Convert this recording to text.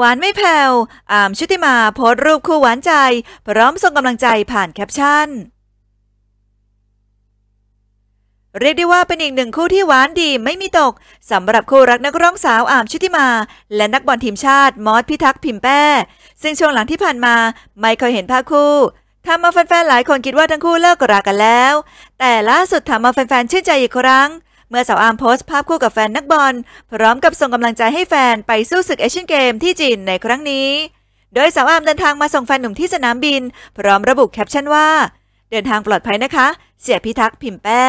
หวานไม่แผ่วอามชุติมาโพสรูปคู่หวานใจ พร้อมส่งกำลังใจผ่านแคปชั่น เรียกได้ว่าเป็นอีกหนึ่งคู่ที่หวานดีไม่มีตกสำหรับคู่รักนักร้องสาวอามชุติมาและนักบอลทีมชาติมอสพิทักษ์พิมแป้ซึ่งช่วงหลังที่ผ่านมาไม่เคยเห็นภาพคู่ทำมาแฟนๆหลายคนคิดว่าทั้งคู่เลิกกันแล้ว แต่ล่าสุดทำมาแฟนๆชื่นใจอีกครั้งเมื่อสาวอาร์มโพสต์ภาพคู่กับแฟนนักบอลพร้อมกับส่งกำลังใจให้แฟนไปสู้ศึกเอเชียนเกม ที่จีนในครั้งนี้ โดยสาวอาร์มเดินทางมาส่งแฟนหนุ่มที่สนามบิน พร้อมระบุแคปชั่นว่า เดินทางปลอดภัยนะคะ เสียพิทักษ์พิมพ์แป้